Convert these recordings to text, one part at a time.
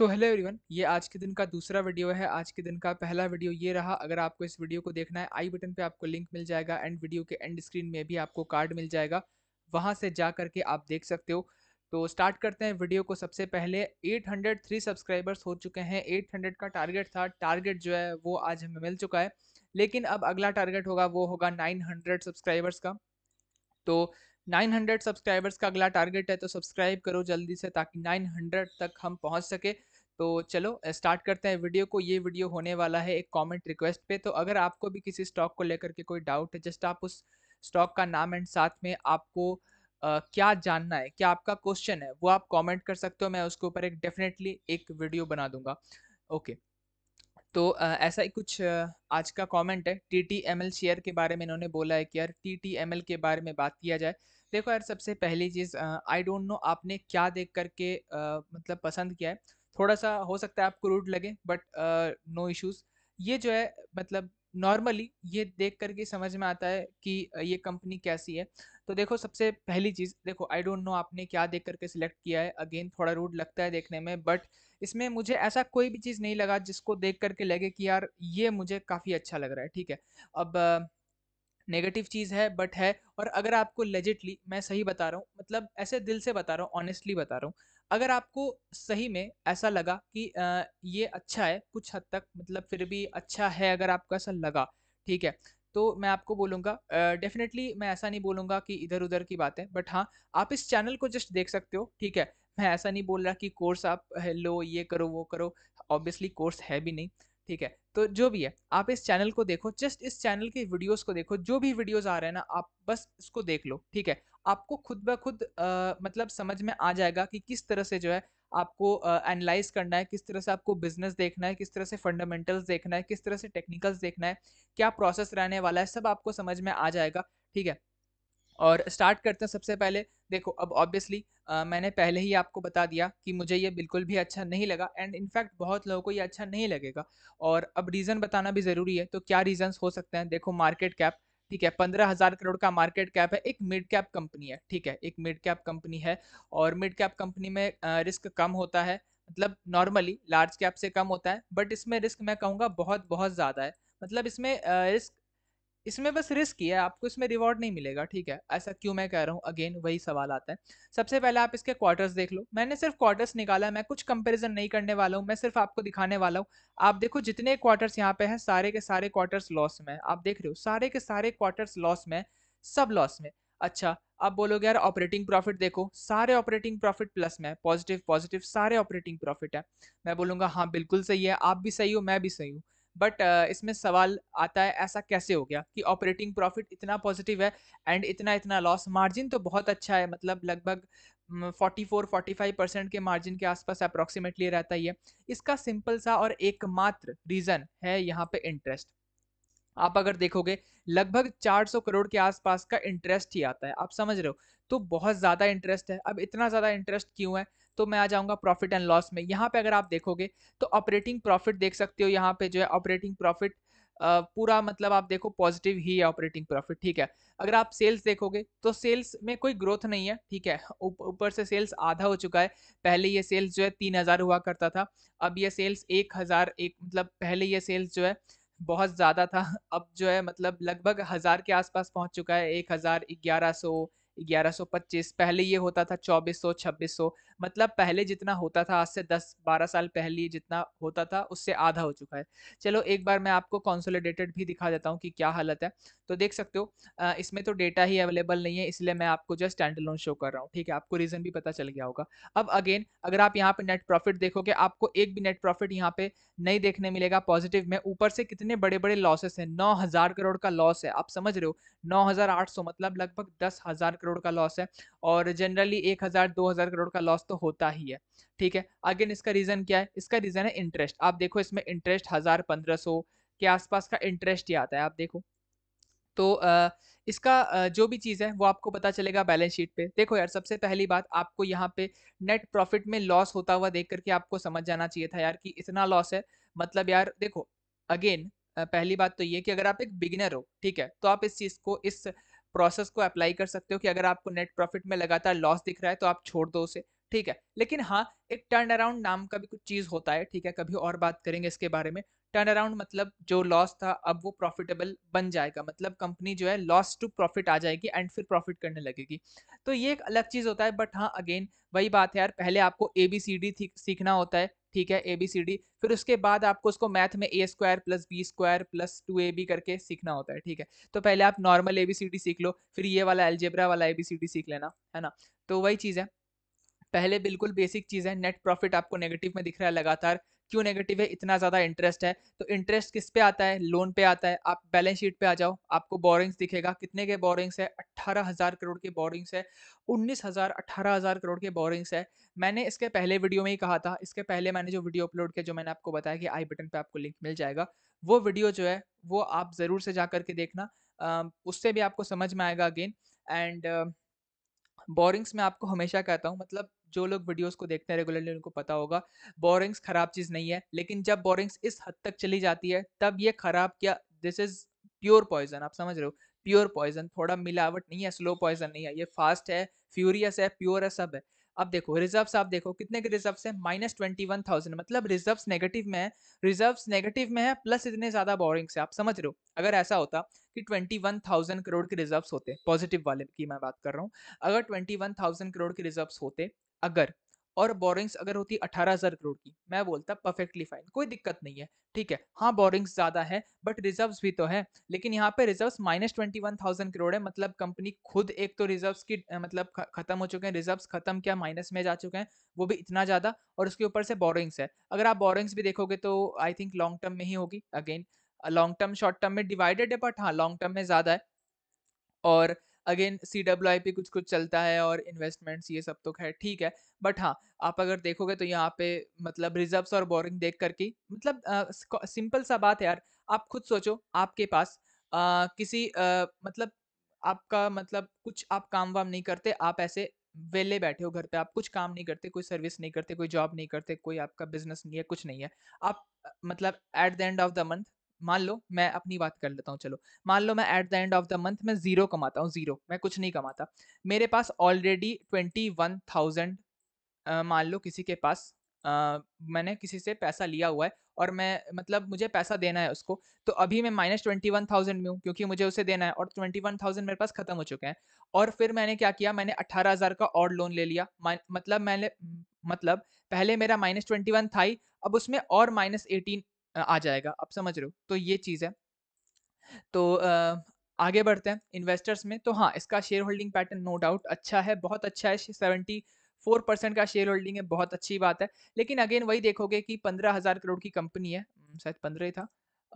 so hello everyone ये आज के दिन का दूसरा वीडियो है आज के दिन का पहला वीडियो ये रहा अगर आपको इस वीडियो को देखना है आई बटन पे आपको लिंक मिल जाएगा एंड वीडियो के एंड स्क्रीन में भी आपको कार्ड मिल जाएगा वहाँ से जा करके आप देख सकते हो तो स्टार्ट करते हैं वीडियो को सबसे पहले 803 सब्सक्राइबर्स हो चुके हैं 800 का टारगेट था टारगेट जो है वो आज हमें मिल चुका है लेकिन अब अगला टारगेट होगा वो होगा 900 सब्सक्राइबर्स का तो 900 सब्सक्राइबर्स का अगला टारगेट है तो सब्सक्राइब करो जल्दी से ताकि 900 तक हम पहुंच सके तो चलो स्टार्ट करते हैं वीडियो को ये वीडियो होने वाला है एक कमेंट रिक्वेस्ट पे तो अगर आपको भी किसी स्टॉक को लेकर के कोई डाउट है जस्ट आप उस स्टॉक का नाम एंड साथ में आपको आ, क्या जानना है क्या आपका क्वेश्चन है वो आप कमेंट कर सकते हो मैं उसके ऊपर एक डेफिनेटली एक वीडियो बना दूंगा ओके तो आ, ऐसा ही कुछ आज का कॉमेंट है T T M L share के बारे में इन्होंने बोला है कि यार टी टी एम एल के बारे में बात किया जाए देखो यार सबसे पहली चीज़ आई डोंट नो आपने क्या देख करके मतलब पसंद किया है थोड़ा सा हो सकता है आपको रूड लगे बट नो इश्यूज ये जो है मतलब नॉर्मली ये देख करके समझ में आता है कि ये कंपनी कैसी है तो देखो सबसे पहली चीज़ देखो आई डोंट नो आपने क्या देख करके सिलेक्ट किया है अगेन थोड़ा रूड लगता है देखने में बट इसमें मुझे ऐसा कोई भी चीज़ नहीं लगा जिसको देख करके लगे कि यार ये मुझे काफ़ी अच्छा लग रहा है ठीक है अब नेगेटिव चीज़ है बट है और अगर आपको लेजिटली मैं सही बता रहा हूँ मतलब ऐसे दिल से बता रहा हूँ ऑनेस्टली बता रहा हूँ अगर आपको सही में ऐसा लगा कि आ, ये अच्छा है कुछ हद तक मतलब फिर भी अच्छा है अगर आपको ऐसा लगा ठीक है तो मैं आपको बोलूँगा डेफिनेटली मैं ऐसा नहीं बोलूँगा कि इधर उधर की बातें बट हाँ आप इस चैनल को जस्ट देख सकते हो ठीक है मैं ऐसा नहीं बोल रहा कि कोर्स आप लो ये करो वो करो ऑब्वियसली कोर्स है भी नहीं ठीक है तो जो भी है आप इस चैनल को देखो जस्ट इस चैनल के वीडियोस को देखो जो भी वीडियोस आ रहे हैं ना आप बस इसको देख लो ठीक है आपको खुद ब खुद मतलब समझ में आ जाएगा कि किस तरह से जो है आपको एनालाइज करना है किस तरह से आपको बिजनेस देखना है किस तरह से फंडामेंटल्स देखना है किस तरह से टेक्निकल्स देखना है क्या प्रोसेस रहने वाला है सब आपको समझ में आ जाएगा ठीक है और स्टार्ट करते हैं सबसे पहले देखो अब ऑब्वियसली मैंने पहले ही आपको बता दिया कि मुझे ये बिल्कुल भी अच्छा नहीं लगा एंड इनफैक्ट बहुत लोगों को ये अच्छा नहीं लगेगा और अब रीज़न बताना भी ज़रूरी है तो क्या रीज़न्स हो सकते हैं देखो मार्केट कैप ठीक है पंद्रह हजार करोड़ का मार्केट कैप है एक मिड कैप कंपनी है ठीक है एक मिड कैप कंपनी है और मिड कैप कंपनी में रिस्क कम होता है मतलब नॉर्मली लार्ज कैप से कम होता है बट इसमें रिस्क मैं कहूँगा बहुत बहुत ज़्यादा है मतलब इसमें रिस्क इसमें बस रिस्क ही है आपको इसमें रिवॉर्ड नहीं मिलेगा ठीक है ऐसा क्यों मैं कह रहा हूँ अगेन वही सवाल आता है सबसे पहले आप इसके क्वार्टर्स देख लो मैंने सिर्फ क्वार्टर्स निकाला है मैं कुछ कंपैरिजन नहीं करने वाला हूँ मैं सिर्फ आपको दिखाने वाला हूँ आप देखो जितने क्वार्टर्स यहाँ पे हैं सारे के सारे क्वार्टर्स लॉस में आप देख रहे हो सारे के सारे क्वार्टर्स लॉस में सब लॉस में अच्छा आप बोलोगे यार ऑपरेटिंग प्रॉफिट देखो सारे ऑपरेटिंग प्रॉफिट प्लस में पॉजिटिव पॉजिटिव सारे ऑपरेटिंग प्रॉफिट है मैं बोलूँगा हाँ बिल्कुल सही है आप भी सही हो मैं भी सही हूँ बट uh, इसमें सवाल आता है ऐसा कैसे हो गया कि ऑपरेटिंग प्रॉफिट इतना पॉजिटिव है एंड इतना इतना लॉस मार्जिन तो बहुत अच्छा है मतलब लगभग 44 45 परसेंट के मार्जिन के आसपास अप्रॉक्सीमेटली रहता ही है इसका सिंपल सा और एकमात्र रीज़न है यहाँ पे इंटरेस्ट आप अगर देखोगे लगभग 400 करोड़ के आसपास का इंटरेस्ट ही आता है आप समझ रहे हो तो बहुत ज़्यादा इंटरेस्ट है अब इतना ज़्यादा इंटरेस्ट क्यों है तो मैं आ जाऊंगा प्रॉफिट एंड लॉस में यहाँ पे अगर आप देखोगे तो ऑपरेटिंग प्रॉफिट देख सकते हो यहाँ पे जो है ऑपरेटिंग प्रॉफिट पूरा मतलब आप देखो पॉजिटिव ही है ऑपरेटिंग प्रॉफिट ठीक है अगर आप सेल्स देखोगे तो सेल्स में कोई ग्रोथ नहीं है ठीक है ऊपर से सेल्स आधा हो चुका है पहले ये सेल्स जो है तीन हज़ार हुआ करता था अब ये सेल्स एक हज़ार एक मतलब पहले ये सेल्स जो है बहुत ज़्यादा था अब जो है मतलब लगभग हज़ार के आसपास पहुंच चुका है एक हज़ार ग्यारह सौ ग्यारह सौ पच्चीस पहले ये होता था चौबीस सौ छब्बीस सौ मतलब पहले जितना होता था आज से 10-12 साल पहले जितना होता था उससे आधा हो चुका है चलो एक बार मैं आपको कॉन्सोलिडेटेड भी दिखा देता हूँ कि क्या हालत है तो देख सकते हो इसमें तो डेटा ही अवेलेबल नहीं है इसलिए मैं आपको जस्ट लोन शो कर रहा हूँ ठीक है आपको रीज़न भी पता चल गया होगा अब अगेन अगर आप यहाँ पर नेट प्रॉफिट देखोगे आपको एक भी नेट प्रॉफिट यहाँ पे नहीं देखने मिलेगा पॉजिटिव में ऊपर से कितने बड़े बड़े लॉसेस हैं नौ हज़ार करोड़ का लॉस है आप समझ रहे हो नौ हज़ार आठ सौ मतलब लगभग दस हज़ार करोड़ का लॉस है और जनरली एक हज़ार दो हज़ार करोड़ का लॉस तो होता ही है ठीक है अगेन इसका रीज़न क्या है इसका रीज़न है इंटरेस्ट आप देखो इसमें इंटरेस्ट हज़ार पंद्रह सौ के आसपास का इंटरेस्ट ही आता है आप देखो तो आ, इसका जो भी चीज़ है वो आपको पता चलेगा बैलेंस शीट पे देखो यार सबसे पहली बात आपको यहाँ पे नेट प्रॉफिट में लॉस होता हुआ देख करके आपको समझ जाना चाहिए था यार कि इतना लॉस है मतलब यार देखो अगेन पहली बात तो ये कि अगर आप एक बिगिनर हो ठीक है तो आप इस चीज़ को इस प्रोसेस को अप्लाई कर सकते हो कि अगर आपको नेट प्रॉफिट में लगातार लॉस दिख रहा है तो आप छोड़ दो उसे ठीक है लेकिन हाँ एक टर्न अराउंड नाम का भी कुछ चीज़ होता है ठीक है कभी और बात करेंगे इसके बारे में टर्न अराउंड मतलब जो लॉस था अब वो प्रॉफिटेबल बन जाएगा मतलब कंपनी जो है लॉस टू प्रॉफिट आ जाएगी एंड फिर प्रॉफिट करने लगेगी तो ये एक अलग चीज़ होता है बट हाँ अगेन वही बात है यार पहले आपको ए बी सी डी सीखना होता है ठीक है ए बी सी डी फिर उसके बाद आपको उसको मैथ में A square plus B square plus two A B करके सीखना होता है ठीक है तो पहले आप normal A B C D सीख लो फिर ये वाला एलजेब्रा वाला ए बी सी डी सीख लेना है ना तो वही चीज़ है पहले बिल्कुल बेसिक चीज़ है नेट प्रॉफिट आपको नेगेटिव में दिख रहा है लगातार क्यों नेगेटिव है इतना ज़्यादा इंटरेस्ट है तो इंटरेस्ट किस पे आता है लोन पे आता है आप बैलेंस शीट पे आ जाओ आपको बोरिंग्स दिखेगा कितने के बोरिंग्स है अट्ठारह हज़ार करोड़ के बोरिंग्स है उन्नीस हज़ार अट्ठारह हज़ार करोड़ के बोरिंग्स है मैंने इसके पहले वीडियो में ही कहा था इसके पहले मैंने जो वीडियो अपलोड किया जो मैंने आपको बताया कि आई बटन पर आपको लिंक मिल जाएगा वो वीडियो जो है वो आप ज़रूर से जा करके देखना उससे भी आपको समझ में आएगा अगेन एंड बोरिंग्स में आपको हमेशा कहता हूँ मतलब जो लोग वीडियोस को देखते हैं रेगुलरली उनको पता होगा बोरिंग्स खराब चीज़ नहीं है लेकिन जब बोरिंग्स इस हद तक चली जाती है तब ये खराब क्या दिस इज़ प्योर पॉइजन आप समझ रहे हो प्योर पॉइजन थोड़ा मिलावट नहीं है स्लो पॉइजन नहीं है ये फास्ट है फ्यूरियस है प्योर है सब है अब देखो रिजर्व आप देखो कितने के रिजर्व है माइनस ट्वेंटी वन थाउजेंड मतलब रिजर्व नेगेटिव में है रिजर्व नेगेटिव में है प्लस इतने ज़्यादा बोरिंग्स है आप समझ रहे हो अगर ऐसा होता कि ट्वेंटी वन थाउजेंड करोड़ के रिजर्व होते पॉजिटिव वाले की मैं बात कर रहा हूँ अगर ट्वेंटी वन थाउजेंड करोड़ के रिजर्व होते अगर और बोरिंग्स अगर होती अठारह हजार करोड़ की मैं बोलता परफेक्टली फाइन कोई दिक्कत नहीं है ठीक है हाँ बोरिंग्स ज्यादा है बट रिजर्व्स भी तो है लेकिन यहाँ पे reserves minus twenty one thousand crore है मतलब कंपनी खुद एक तो रिजर्व्स की मतलब खत्म हो चुके हैं रिजर्व्स खत्म क्या माइनस में जा चुके हैं वो भी इतना ज्यादा और उसके ऊपर से बोरिंग्स है अगर आप बोरिंग्स भी देखोगे तो आई थिंक लॉन्ग टर्म में ही होगी again long term short term में डिवाइडेड है बट हाँ लॉन्ग टर्म में ज्यादा है और again C W I P कुछ कुछ चलता है और इन्वेस्टमेंट्स ये सब तो खैर ठीक है बट हाँ आप अगर देखोगे तो यहाँ पे मतलब रिजर्व्स और बोरिंग देख करके मतलब सिंपल सा बात है यार आप खुद सोचो आपके पास आ, किसी आ, मतलब आपका मतलब कुछ आप काम वाम नहीं करते आप ऐसे वेले बैठे हो घर पे आप कुछ काम नहीं करते कोई सर्विस नहीं करते कोई जॉब नहीं करते कोई आपका बिजनेस नहीं है कुछ नहीं है आप मतलब at the end of the month मान लो मैं अपनी बात कर लेता हूँ चलो मान लो मैं at the end of the month मैं जीरो कमाता हूँ जीरो मैं कुछ नहीं कमाता मेरे पास ऑलरेडी ट्वेंटी वन थाउजेंड मान लो किसी के पास आ, मैंने किसी से पैसा लिया हुआ है और मैं मतलब मुझे पैसा देना है उसको तो अभी मैं माइनस ट्वेंटी वन थाउजेंड में हूँ क्योंकि मुझे उसे देना है और ट्वेंटी वन थाउजेंड मेरे पास खत्म हो चुके हैं और फिर मैंने क्या किया मैंने अट्ठारह हज़ार का और लोन ले लिया मतलब मैंने मतलब पहले मेरा माइनस ट्वेंटी वन था ही अब उसमें और माइनस एटीन आ जाएगा आप समझ रहे हो तो ये चीज़ है तो आगे बढ़ते हैं इन्वेस्टर्स में तो हाँ इसका share holding pattern no doubt अच्छा है बहुत अच्छा है सेवेंटी फोर परसेंट का शेयर होल्डिंग है बहुत अच्छी बात है लेकिन अगेन वही देखोगे कि पंद्रह हज़ार करोड़ की कंपनी है हम्म, शायद पंद्रह ही था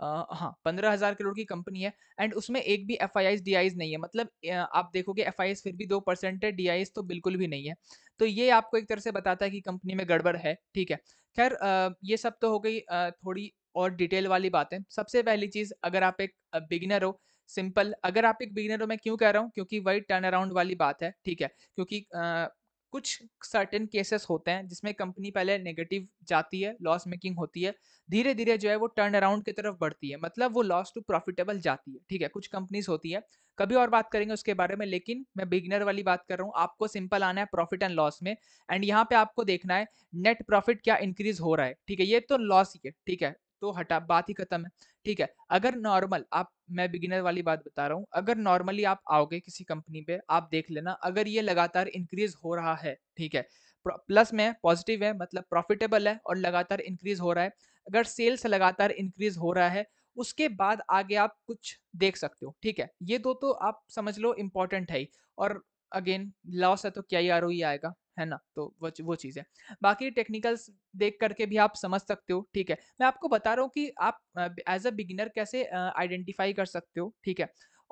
आ, हाँ पंद्रह हज़ार करोड़ की कंपनी है एंड उसमें एक भी एफ आई डी नहीं है मतलब आप देखोगे एफ आई फिर भी दो परसेंट है डी तो बिल्कुल भी नहीं है तो ये आपको एक तरह से बताता है कि कंपनी में गड़बड़ है ठीक है खैर ये सब तो हो गई थोड़ी और डिटेल वाली बातें सबसे पहली चीज़ अगर आप एक बिगिनर हो सिंपल अगर आप एक बिगिनर हो मैं क्यों कह रहा हूँ क्योंकि वही टर्न अराउंड वाली बात है ठीक है क्योंकि आ, कुछ सर्टेन केसेस होते हैं जिसमें कंपनी पहले नेगेटिव जाती है लॉस मेकिंग होती है धीरे धीरे जो है वो टर्न अराउंड की तरफ बढ़ती है मतलब वो लॉस टू प्रॉफिटेबल जाती है ठीक है कुछ कंपनीज होती है कभी और बात करेंगे उसके बारे में लेकिन मैं बिगिनर वाली बात कर रहा हूँ आपको सिंपल आना है प्रॉफिट एंड लॉस में एंड यहाँ पे आपको देखना है नेट प्रॉफिट क्या इंक्रीज हो रहा है ठीक है ये तो लॉस ही है ठीक है तो हटा बात ही खत्म है ठीक है अगर नॉर्मल आप मैं बिगिनर वाली बात बता रहा हूँ अगर नॉर्मली आप आओगे किसी कंपनी पे आप देख लेना अगर ये लगातार इंक्रीज हो रहा है ठीक है प्लस में पॉजिटिव है मतलब प्रॉफिटेबल है और लगातार इंक्रीज हो रहा है अगर सेल्स लगातार इंक्रीज हो रहा है उसके बाद आगे आप कुछ देख सकते हो ठीक है ये दो तो आप समझ लो इम्पोर्टेंट है और अगेन लॉस है तो क्या ही आर आएगा है ना तो वो वो चीज़ है बाकी टेक्निकल्स देख करके भी आप समझ सकते हो ठीक है मैं आपको बता रहा हूँ कि आप एज अ बिगिनर कैसे आइडेंटिफाई कर सकते हो ठीक है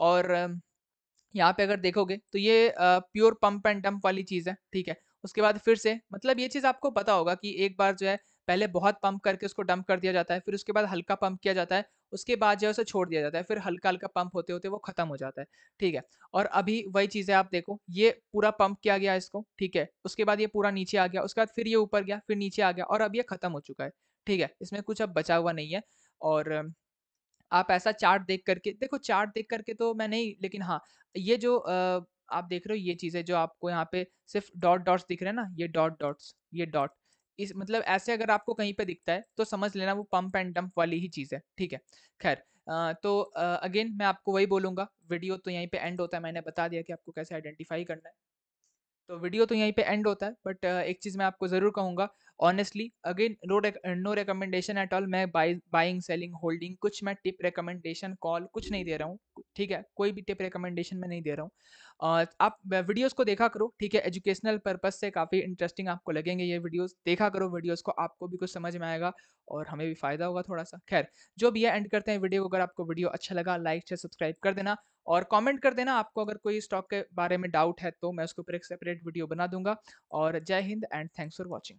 और यहाँ पे अगर देखोगे तो ये प्योर पंप एंड डंप वाली चीज़ है ठीक है उसके बाद फिर से मतलब ये चीज़ आपको पता होगा कि एक बार जो है पहले बहुत पंप करके उसको डंप कर दिया जाता है फिर उसके बाद हल्का पंप किया जाता है उसके बाद जो है उसे छोड़ दिया जाता है फिर हल्का हल्का पंप होते होते वो खत्म हो जाता है ठीक है और अभी वही चीज़ें आप देखो ये पूरा पंप किया गया इसको ठीक है उसके बाद ये पूरा नीचे आ गया उसके बाद फिर ये ऊपर गया फिर नीचे आ गया और अब ये खत्म हो चुका है ठीक है इसमें कुछ अब बचा हुआ नहीं है और आप ऐसा चार्ट देख करके देखो चार्ट देख करके तो मैं नहीं लेकिन हाँ ये जो आप देख रहे हो ये चीज़ें जो आपको यहाँ पे सिर्फ डॉट डॉट्स दिख रहे हैं ना ये डॉट डॉट्स ये डॉट इस मतलब ऐसे अगर आपको कहीं पे दिखता है तो समझ लेना वो पंप एंड डंप वाली ही चीज़ है ठीक है खैर तो अगेन मैं आपको वही बोलूंगा वीडियो तो यहीं पे एंड होता है मैंने बता दिया कि आपको कैसे आइडेंटिफाई करना है तो वीडियो तो यहीं पे एंड होता है बट एक चीज़ मैं आपको ज़रूर कहूँगा honestly again no no recommendation at all मैं बाइंग सेलिंग होल्डिंग कुछ मैं टिप रिकमेंडेशन कॉल कुछ नहीं दे रहा हूँ ठीक है कोई भी टिप रिकमेंडेशन मैं नहीं दे रहा हूँ आप वीडियोज़ को देखा करो ठीक है एजुकेशनल पर्पज से काफ़ी इंटरेस्टिंग आपको लगेंगे ये वीडियोज़ देखा करो वीडियोज़ को आपको भी कुछ समझ में आएगा और हमें भी फ़ायदा होगा थोड़ा सा खैर जो भी है एंड करते हैं वीडियो को अगर आपको वीडियो अच्छा लगा लाइक शेयर सब्सक्राइब कर देना और कमेंट कर देना आपको अगर कोई स्टॉक के बारे में डाउट है तो मैं उसके ऊपर एक सेपरेट वीडियो बना दूंगा और जय हिंद एंड थैंक्स फॉर वॉचिंग